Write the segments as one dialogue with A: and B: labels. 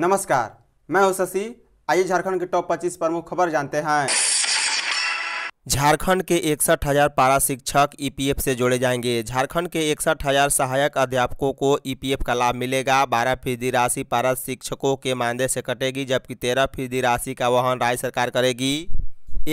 A: नमस्कार मैं हूं शशि आइए झारखंड के टॉप 25 प्रमुख खबर जानते हैं झारखंड के इकसठ हज़ार पारा शिक्षक ईपीएफ से जोड़े जाएंगे झारखंड के इकसठ हज़ार सहायक अध्यापकों को ईपीएफ का लाभ मिलेगा बारह फीसदी राशि पारा शिक्षकों के मानदेय से कटेगी जबकि तेरह फीसदी राशि का वहन राज्य सरकार करेगी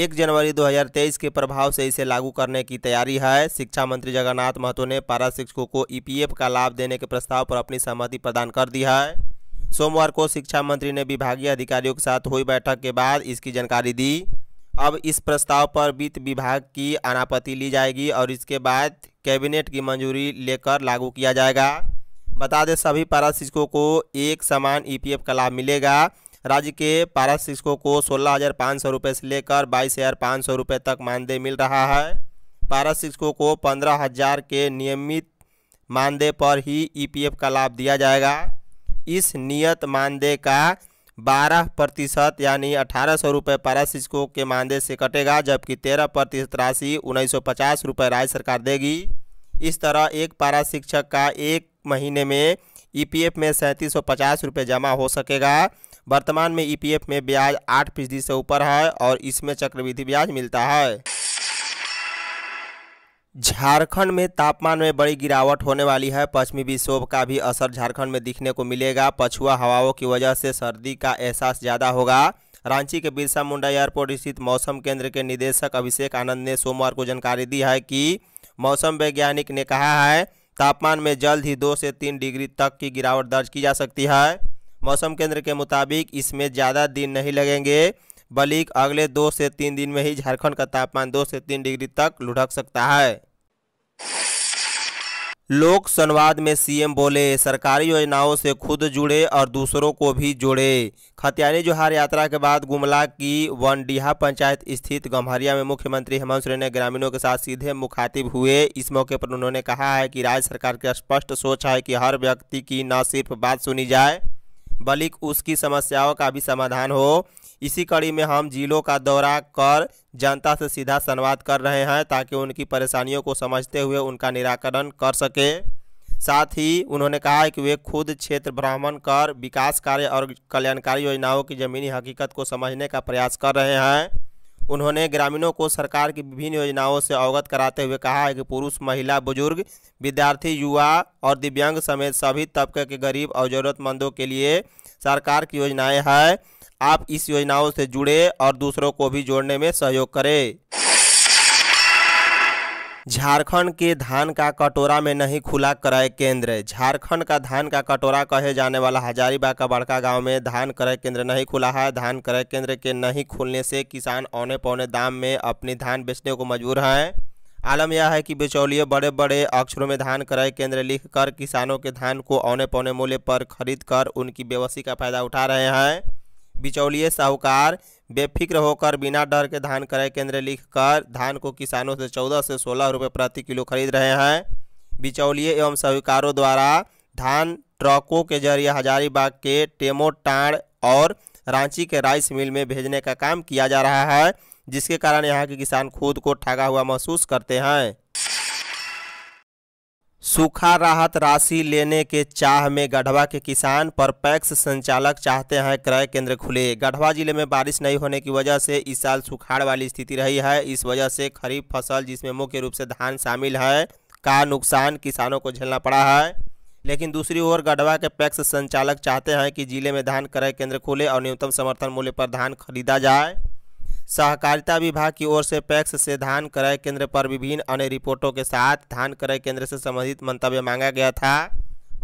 A: एक जनवरी 2023 के प्रभाव से इसे लागू करने की तैयारी है शिक्षा मंत्री जगन्नाथ महतो ने पारा शिक्षकों को ई का लाभ देने के प्रस्ताव पर अपनी सहमति प्रदान कर दी है सोमवार को शिक्षा मंत्री ने विभागीय अधिकारियों के साथ हुई बैठक के बाद इसकी जानकारी दी अब इस प्रस्ताव पर वित्त विभाग की अनापत्ति ली जाएगी और इसके बाद कैबिनेट की मंजूरी लेकर लागू किया जाएगा बता दें सभी पारा शिक्षकों को एक समान ईपीएफ का लाभ मिलेगा राज्य के पारा शिक्षकों को सोलह हज़ार पाँच सौ रुपये से लेकर बाईस हज़ार पाँच सौ रुपये तक मानदेय मिल रहा है पारा शिक्षकों को पंद्रह हज़ार के नियमित मानदेय पर ही ईपीएफ का लाभ दिया जाएगा इस नियत मानदेय का बारह प्रतिशत यानी अठारह सौ रुपये पारा शिक्षकों के मानदेय से कटेगा जबकि तेरह प्रतिशत राशि उन्नीस सौ पचास रुपये राज्य सरकार देगी इस तरह एक पारा शिक्षक का एक महीने में ईपीएफ e में सैंतीस सौ पचास रुपये जमा हो सकेगा वर्तमान में ईपीएफ e में ब्याज आठ फीसदी से ऊपर है और इसमें चक्रवृद्धि ब्याज मिलता है झारखंड में तापमान में बड़ी गिरावट होने वाली है पश्चिमी विक्षोभ का भी असर झारखंड में दिखने को मिलेगा पछुआ हवाओं की वजह से सर्दी का एहसास ज़्यादा होगा रांची के बिरसा मुंडा एयरपोर्ट स्थित मौसम केंद्र के निदेशक अभिषेक आनंद ने सोमवार को जानकारी दी है कि मौसम वैज्ञानिक ने कहा है तापमान में जल्द ही दो से तीन डिग्री तक की गिरावट दर्ज की जा सकती है मौसम केंद्र के मुताबिक इसमें ज़्यादा दिन नहीं लगेंगे बल्कि अगले दो से तीन दिन में ही झारखंड का तापमान दो से तीन डिग्री तक लुढ़क सकता है लोक संवाद में सीएम बोले सरकारी योजनाओं से खुद जुड़े और दूसरों को भी जोड़े खतियानी जोहार यात्रा के बाद गुमला की वनडीहा पंचायत स्थित गम्हरिया में मुख्यमंत्री हेमंत सोरेन ने ग्रामीणों के साथ सीधे मुखातिब हुए इस मौके पर उन्होंने कहा है कि राज्य सरकार की स्पष्ट सोच है कि हर व्यक्ति की न सिर्फ बात सुनी जाए बल्कि उसकी समस्याओं का भी समाधान हो इसी कड़ी में हम जिलों का दौरा कर जनता से सीधा संवाद कर रहे हैं ताकि उनकी परेशानियों को समझते हुए उनका निराकरण कर सके साथ ही उन्होंने कहा है कि वे खुद क्षेत्र भ्रमण कर विकास कार्य और कल्याणकारी योजनाओं की ज़मीनी हकीकत को समझने का प्रयास कर रहे हैं उन्होंने ग्रामीणों को सरकार की विभिन्न योजनाओं से अवगत कराते हुए कहा है कि पुरुष महिला बुजुर्ग विद्यार्थी युवा और दिव्यांग समेत सभी तबके के गरीब और ज़रूरतमंदों के लिए सरकार की योजनाएं हैं आप इस योजनाओं से जुड़े और दूसरों को भी जोड़ने में सहयोग करें झारखंड के धान का कटोरा में नहीं खुला क्रय केंद्र झारखंड का धान का कटोरा कहे जाने वाला हजारीबाग का बड़का गांव में धान क्रय केंद्र नहीं खुला है धान क्रय केंद्र के नहीं खुलने से किसान औने पौने दाम में अपनी धान बेचने को मजबूर हैं आलम यह है कि बिचौलिए बड़े बड़े अक्षरों में धान क्रय केंद्र लिख कर किसानों के धान को औने पौने मूल्य पर खरीद कर उनकी बेवसी का फायदा उठा रहे हैं बिचौलिए साहूकार बेफिक्र होकर बिना डर के धान क्रय केंद्र लिखकर धान को किसानों से चौदह से सोलह रुपये प्रति किलो खरीद रहे हैं बिचौलिए एवं साहूकारों द्वारा धान ट्रकों के जरिए हजारीबाग के टेमोटाण और रांची के राइस मिल में भेजने का काम किया जा रहा है जिसके कारण यहाँ के किसान खुद को ठगा हुआ महसूस करते हैं सूखा राहत राशि लेने के चाह में गढ़वा के किसान पर पैक्स संचालक चाहते हैं क्रय केंद्र खुले गढ़वा जिले में बारिश नहीं होने की वजह से इस साल सुखाड़ वाली स्थिति रही है इस वजह से खरीफ फसल जिसमें मुख्य रूप से धान शामिल है का नुकसान किसानों को झेलना पड़ा है लेकिन दूसरी ओर गढ़वा के पैक्स संचालक चाहते हैं कि जिले में धान क्रय केंद्र खुले और न्यूनतम समर्थन मूल्य पर धान खरीदा जाए सहकारिता विभाग की ओर से पैक्स से धान क्रय केंद्र पर विभिन्न अन्य रिपोर्टों के साथ धान क्रय केंद्र से संबंधित मंतव्य मांगा गया था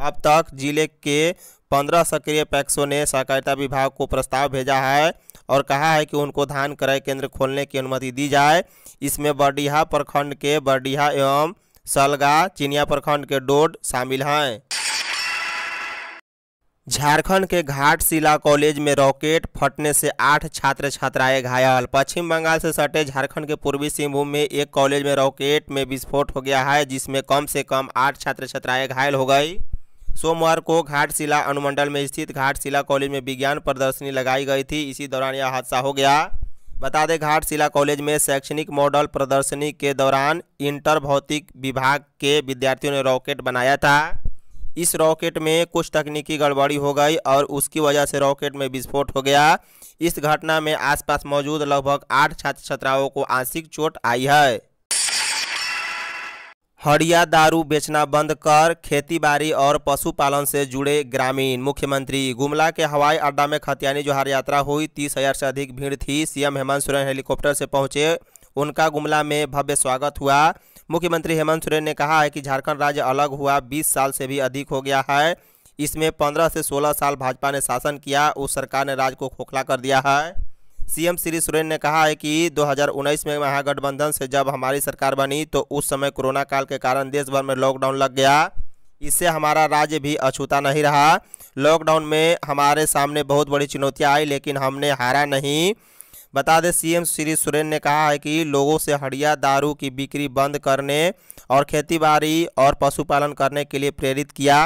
A: अब तक जिले के पंद्रह सक्रिय पैक्सों ने सहकारिता विभाग को प्रस्ताव भेजा है और कहा है कि उनको धान क्रय केंद्र खोलने की अनुमति दी जाए इसमें बरडीहा प्रखंड के बरडीहा एवं सलगा चिनिया प्रखंड के डोड शामिल हैं झारखंड के घाटशिला कॉलेज में रॉकेट फटने से आठ छात्र छात्राएं घायल पश्चिम बंगाल से सटे झारखंड के पूर्वी सिंहभूम में एक कॉलेज में रॉकेट में विस्फोट हो गया है जिसमें कम से कम आठ छात्र छात्राएं घायल हो गई सोमवार को घाटशिला अनुमंडल में स्थित घाटशिला कॉलेज में विज्ञान प्रदर्शनी लगाई गई थी इसी दौरान यह हादसा हो गया बता दें घाटशिला कॉलेज में शैक्षणिक मॉडल प्रदर्शनी के दौरान इंटर भौतिक विभाग के विद्यार्थियों ने रॉकेट बनाया था इस रॉकेट में कुछ तकनीकी गड़बड़ी हो गई और उसकी वजह से रॉकेट में विस्फोट हो गया इस घटना में आसपास मौजूद लगभग आठ छात्र छात्राओं को आंशिक चोट आई है हड़िया दारू बेचना बंद कर खेतीबाड़ी और पशुपालन से जुड़े ग्रामीण मुख्यमंत्री गुमला के हवाई अड्डा में खतियानी जोहार यात्रा हुई तीस हजार से अधिक भीड़ थी सीएम हेमंत सोरेन हेलीकॉप्टर से पहुंचे उनका गुमला में भव्य स्वागत हुआ मुख्यमंत्री हेमंत सोरेन ने कहा है कि झारखंड राज्य अलग हुआ 20 साल से भी अधिक हो गया है इसमें 15 से 16 साल भाजपा ने शासन किया उस सरकार ने राज्य को खोखला कर दिया है सीएम श्री सोरेन ने कहा है कि 2019 में महागठबंधन से जब हमारी सरकार बनी तो उस समय कोरोना काल के कारण देश भर में लॉकडाउन लग गया इससे हमारा राज्य भी अछूता नहीं रहा लॉकडाउन में हमारे सामने बहुत बड़ी चुनौतियाँ आई लेकिन हमने हारा नहीं बता दें सीएम श्री सुरेन ने कहा है कि लोगों से हड़िया दारू की बिक्री बंद करने और खेतीबाड़ी और पशुपालन करने के लिए प्रेरित किया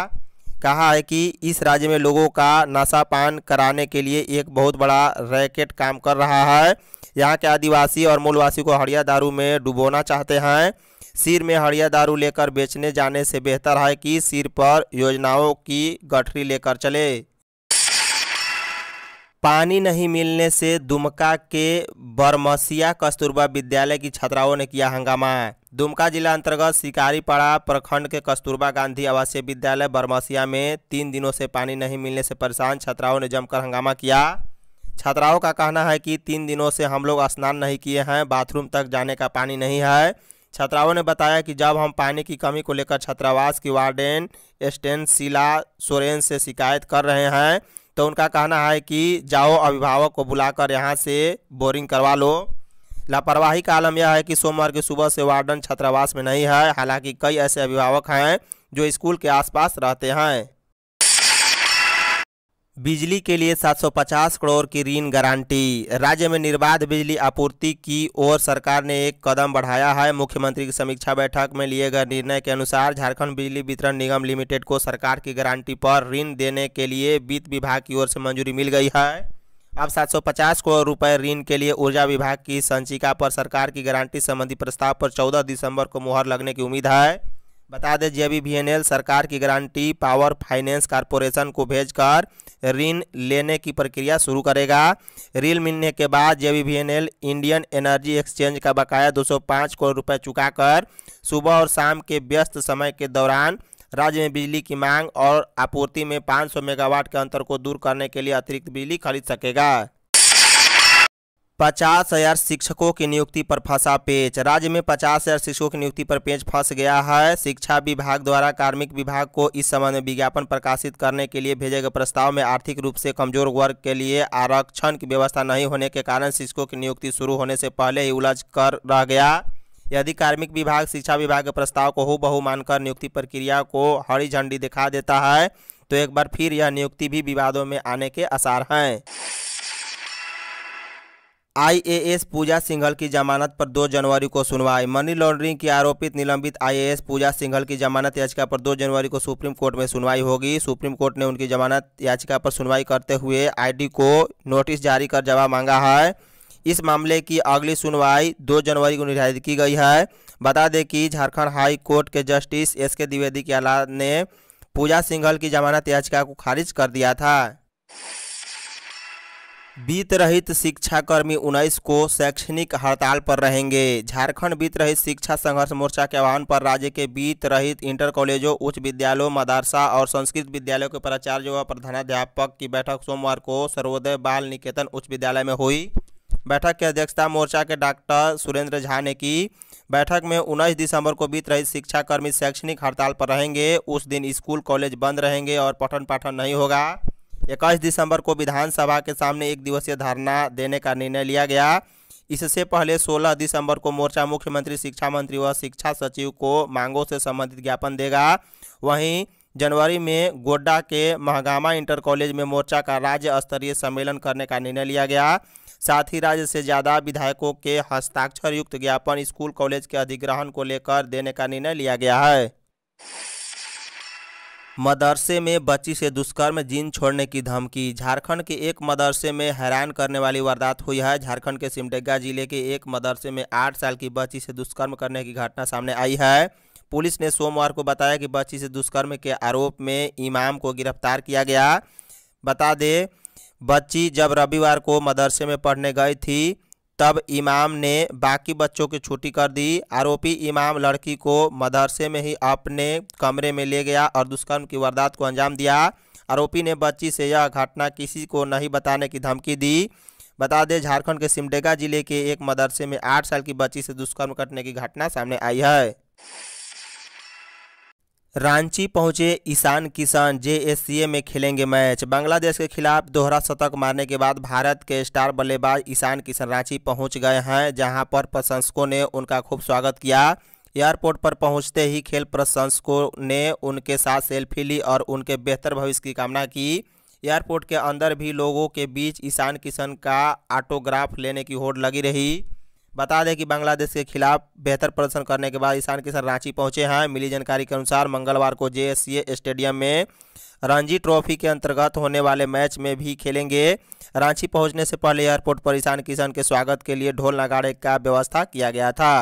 A: कहा है कि इस राज्य में लोगों का नशा पान कराने के लिए एक बहुत बड़ा रैकेट काम कर रहा है यहाँ के आदिवासी और मूलवासी को हड़िया दारू में डुबोना चाहते हैं सिर में हड़िया दारू लेकर बेचने जाने से बेहतर है कि सिर पर योजनाओं की गठरी लेकर चले पानी नहीं मिलने से दुमका के बरमसिया कस्तूरबा विद्यालय की छात्राओं ने किया हंगामा दुमका जिला अंतर्गत शिकारीपाड़ा प्रखंड के कस्तूरबा गांधी आवासीय विद्यालय बरमसिया में तीन दिनों से पानी नहीं मिलने से परेशान छात्राओं ने जमकर हंगामा किया छात्राओं का कहना है कि तीन दिनों से हम लोग स्नान नहीं किए हैं बाथरूम तक जाने का पानी नहीं है छात्राओं ने बताया कि जब हम पानी की कमी को लेकर छात्रावास की वार्डेन स्टेन शिला सोरेन से शिकायत कर रहे हैं तो उनका कहना है कि जाओ अभिभावक को बुलाकर यहाँ से बोरिंग करवा लो लापरवाही का आलम यह है कि सोमवार की सुबह से वार्डन छात्रावास में नहीं है हालांकि कई ऐसे अभिभावक हैं जो स्कूल के आसपास रहते हैं बिजली के लिए 750 करोड़ की ऋण गारंटी राज्य में निर्बाध बिजली आपूर्ति की ओर सरकार ने एक कदम बढ़ाया है मुख्यमंत्री की समीक्षा बैठक में लिए गए निर्णय के अनुसार झारखंड बिजली वितरण निगम लिमिटेड को सरकार की गारंटी पर ऋण देने के लिए वित्त विभाग की ओर से मंजूरी मिल गई है अब 750 करोड़ रुपए ऋण के लिए ऊर्जा विभाग की संचिका पर सरकार की गारंटी संबंधी प्रस्ताव पर 14 दिसंबर को मुहर लगने की उम्मीद है बता दें जे बी सरकार की गारंटी पावर फाइनेंस कारपोरेशन को भेजकर ऋण लेने की प्रक्रिया शुरू करेगा ऋण मिलने के बाद J B Indian Energy Exchange का बकाया 205 करोड़ रुपए चुकाकर सुबह और शाम के व्यस्त समय के दौरान राज्य में बिजली की मांग और आपूर्ति में 500 मेगावाट के अंतर को दूर करने के लिए अतिरिक्त बिजली खरीद सकेगा पचास हजार शिक्षकों की नियुक्ति पर फंसा पेच राज्य में पचास हजार शिक्षकों की नियुक्ति पर पेच फंस गया है शिक्षा विभाग द्वारा कार्मिक विभाग को इस संबंध में विज्ञापन प्रकाशित करने के लिए भेजे गए प्रस्ताव में आर्थिक रूप से कमजोर वर्ग के लिए आरक्षण की व्यवस्था नहीं होने के कारण शिक्षकों की नियुक्ति शुरू होने से पहले ही उलझ कर रह गया यदि कार्मिक विभाग शिक्षा विभाग के प्रस्ताव को हूबहू मानकर नियुक्ति प्रक्रिया को हरी झंडी दिखा देता है तो एक बार फिर यह नियुक्ति भी विवादों में आने के आसार हैं आईएएस पूजा सिंघल की जमानत पर 2 जनवरी को सुनवाई मनी लॉन्ड्रिंग की आरोपित निलंबित आईएएस पूजा सिंघल की जमानत याचिका पर 2 जनवरी को सुप्रीम कोर्ट में सुनवाई होगी सुप्रीम कोर्ट ने उनकी जमानत याचिका पर सुनवाई करते हुए आईडी को नोटिस जारी कर जवाब मांगा है इस मामले की अगली सुनवाई 2 जनवरी को निर्धारित की गई है बता दें कि झारखंड हाई कोर्ट के जस्टिस एस के द्विवेदी की अला ने पूजा सिंघल की जमानत याचिका को खारिज कर दिया था वित्त रहित शिक्षाकर्मी उन्नीस को शैक्षणिक हड़ताल पर रहेंगे झारखंड वित्त रहित शिक्षा संघर्ष मोर्चा के आह्वान पर राज्य के वित्त रहित इंटर कॉलेजों उच्च विद्यालयों मदरसा और संस्कृत विद्यालयों के प्राचार्य व प्रधानाध्यापक की बैठक सोमवार को सर्वोदय बाल निकेतन उच्च विद्यालय में हुई बैठक की अध्यक्षता मोर्चा के डॉक्टर सुरेंद्र झा ने की बैठक में उन्नीस दिसंबर को बीत रहित शिक्षाकर्मी शैक्षणिक हड़ताल पर रहेंगे उस दिन स्कूल कॉलेज बंद रहेंगे और पठन पाठन नहीं होगा इक्कीस दिसंबर को विधानसभा के सामने एक दिवसीय धरना देने का निर्णय लिया गया इससे पहले 16 दिसंबर को मोर्चा मुख्यमंत्री शिक्षा मंत्री व शिक्षा सचिव को मांगों से संबंधित ज्ञापन देगा वहीं जनवरी में गोड्डा के महागामा इंटर कॉलेज में मोर्चा का राज्य स्तरीय सम्मेलन करने का निर्णय लिया गया साथ ही राज्य से ज़्यादा विधायकों के हस्ताक्षर युक्त ज्ञापन स्कूल कॉलेज के अधिग्रहण को लेकर देने का निर्णय लिया गया है मदरसे में बच्ची से दुष्कर्म जीन छोड़ने की धमकी झारखंड के एक मदरसे में हैरान करने वाली वारदात हुई है झारखंड के सिमडेगा जिले के एक मदरसे में आठ साल की बच्ची से दुष्कर्म करने की घटना सामने आई है पुलिस ने सोमवार को बताया कि बच्ची से दुष्कर्म के आरोप में इमाम को गिरफ्तार किया गया बता दें बच्ची जब रविवार को मदरसे में पढ़ने गई थी तब इमाम ने बाकी बच्चों की छुट्टी कर दी आरोपी इमाम लड़की को मदरसे में ही अपने कमरे में ले गया और दुष्कर्म की वारदात को अंजाम दिया आरोपी ने बच्ची से यह घटना किसी को नहीं बताने की धमकी दी बता दें झारखंड के सिमडेगा जिले के एक मदरसे में आठ साल की बच्ची से दुष्कर्म करने की घटना सामने आई है रांची पहुंचे ईशान किशन जे में खेलेंगे मैच बांग्लादेश के खिलाफ दोहरा शतक मारने के बाद भारत के स्टार बल्लेबाज ईशान किशन रांची पहुंच गए हैं जहां पर प्रशंसकों ने उनका खूब स्वागत किया एयरपोर्ट पर पहुंचते ही खेल प्रशंसकों ने उनके साथ सेल्फी ली और उनके बेहतर भविष्य की कामना की एयरपोर्ट के अंदर भी लोगों के बीच ईशान किशन का ऑटोग्राफ लेने की होड़ लगी रही बता दें कि बांग्लादेश के खिलाफ बेहतर प्रदर्शन करने के बाद ईशान किशन रांची पहुंचे हैं मिली जानकारी के अनुसार मंगलवार को जे स्टेडियम में रणजी ट्रॉफी के अंतर्गत होने वाले मैच में भी खेलेंगे रांची पहुंचने से पहले एयरपोर्ट पर ईशान किशन के स्वागत के लिए ढोल नगाड़े का व्यवस्था किया गया था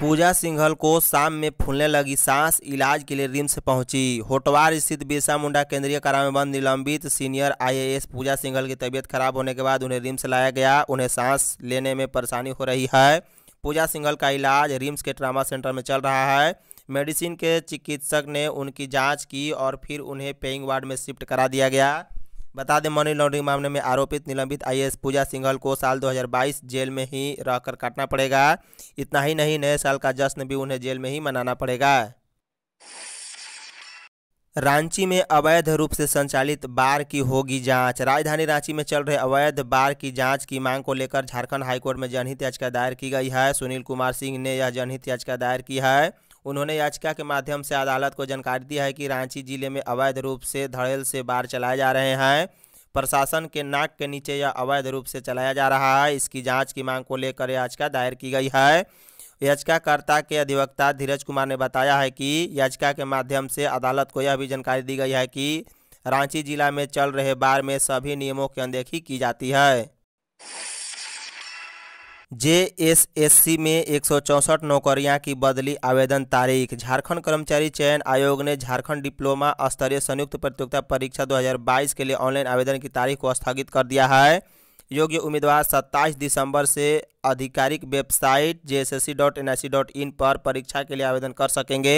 A: पूजा सिंघल को शाम में फूलने लगी सांस इलाज के लिए रिम्स पहुंची होटवार स्थित बिरसा मुंडा केंद्रीय कारा में बंद निलंबित सीनियर आईएएस पूजा सिंघल की तबीयत खराब होने के बाद उन्हें रिम्स लाया गया उन्हें सांस लेने में परेशानी हो रही है पूजा सिंघल का इलाज रिम्स के ट्रामा सेंटर में चल रहा है मेडिसिन के चिकित्सक ने उनकी जाँच की और फिर उन्हें पेइंग वार्ड में शिफ्ट करा दिया गया बता दें मनी लॉन्ड्रिंग मामले में आरोपित निलंबित आईएएस पूजा सिंघल को साल 2022 जेल में ही रहकर काटना पड़ेगा इतना ही नहीं नए साल का जश्न भी उन्हें जेल में ही मनाना पड़ेगा रांची में अवैध रूप से संचालित बार की होगी जांच राजधानी रांची में चल रहे अवैध बार की जांच की मांग को लेकर झारखंड हाईकोर्ट में जनहित याचिका दायर की गई है सुनील कुमार सिंह ने यह जनहित याचिका दायर की है उन्होंने याचिका के माध्यम से अदालत को जानकारी दी है कि रांची जिले में अवैध रूप से धड़ेल से बार चलाए जा रहे हैं प्रशासन के नाक के नीचे यह अवैध रूप से चलाया जा रहा है इसकी जांच की मांग को लेकर याचिका दायर की गई है याचिकाकर्ता के अधिवक्ता धीरज कुमार ने बताया है कि याचिका के माध्यम से अदालत को यह भी जानकारी दी गई है कि रांची जिला में चल रहे बार में सभी नियमों की अनदेखी की जाती है जेएसएससी में एक नौकरियां की बदली आवेदन तारीख झारखंड कर्मचारी चयन आयोग ने झारखंड डिप्लोमा स्तरीय संयुक्त प्रतियोगिता परीक्षा 2022 के लिए ऑनलाइन आवेदन की तारीख को स्थगित कर दिया है योग्य उम्मीदवार 27 दिसंबर से आधिकारिक वेबसाइट jssc.nic.in पर परीक्षा के लिए आवेदन कर सकेंगे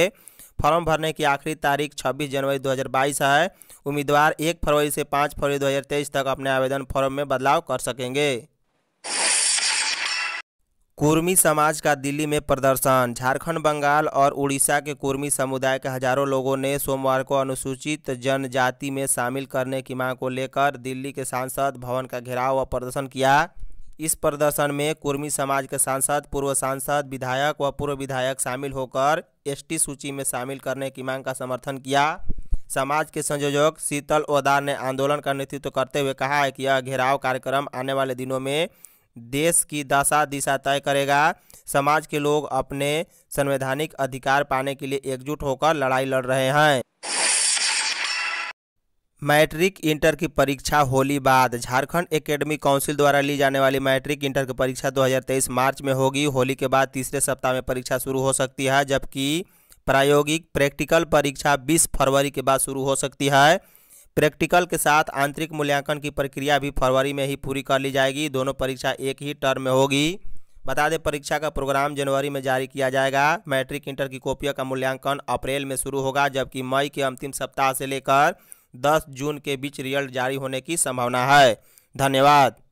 A: फॉर्म भरने की आखिरी तारीख 26 जनवरी 2022 है उम्मीदवार 1 फरवरी से 5 फरवरी 2023 तक अपने आवेदन फॉर्म में बदलाव कर सकेंगे कुर्मी समाज का दिल्ली में प्रदर्शन झारखंड बंगाल और उड़ीसा के कुर्मी समुदाय के हजारों लोगों ने सोमवार को अनुसूचित जनजाति में शामिल करने की मांग को लेकर दिल्ली के सांसद भवन का घेराव व प्रदर्शन किया इस प्रदर्शन में कुर्मी समाज के सांसद पूर्व सांसद विधायक व पूर्व विधायक शामिल होकर एसटी सूची में शामिल करने की मांग का समर्थन किया समाज के संयोजक शीतल ओदार ने आंदोलन का नेतृत्व करते हुए कहा है कि यह घेराव कार्यक्रम आने वाले दिनों में देश की दशा दिशा तय करेगा समाज के लोग अपने संवैधानिक अधिकार पाने के लिए एकजुट होकर लड़ाई लड़ रहे हैं मैट्रिक इंटर की परीक्षा होली बाद झारखंड एकेडमी काउंसिल द्वारा ली जाने वाली मैट्रिक इंटर की परीक्षा 2023 मार्च में होगी होली के बाद तीसरे सप्ताह में परीक्षा शुरू हो सकती है जबकि प्रायोगिक प्रैक्टिकल परीक्षा 20 फरवरी के बाद शुरू हो सकती है प्रैक्टिकल के साथ आंतरिक मूल्यांकन की प्रक्रिया भी फरवरी में ही पूरी कर ली जाएगी दोनों परीक्षा एक ही टर्म में होगी बता दें परीक्षा का प्रोग्राम जनवरी में जारी किया जाएगा मैट्रिक इंटर की कॉपियों का मूल्यांकन अप्रैल में शुरू होगा जबकि मई के अंतिम सप्ताह से लेकर 10 जून के बीच रिजल्ट जारी होने की संभावना है धन्यवाद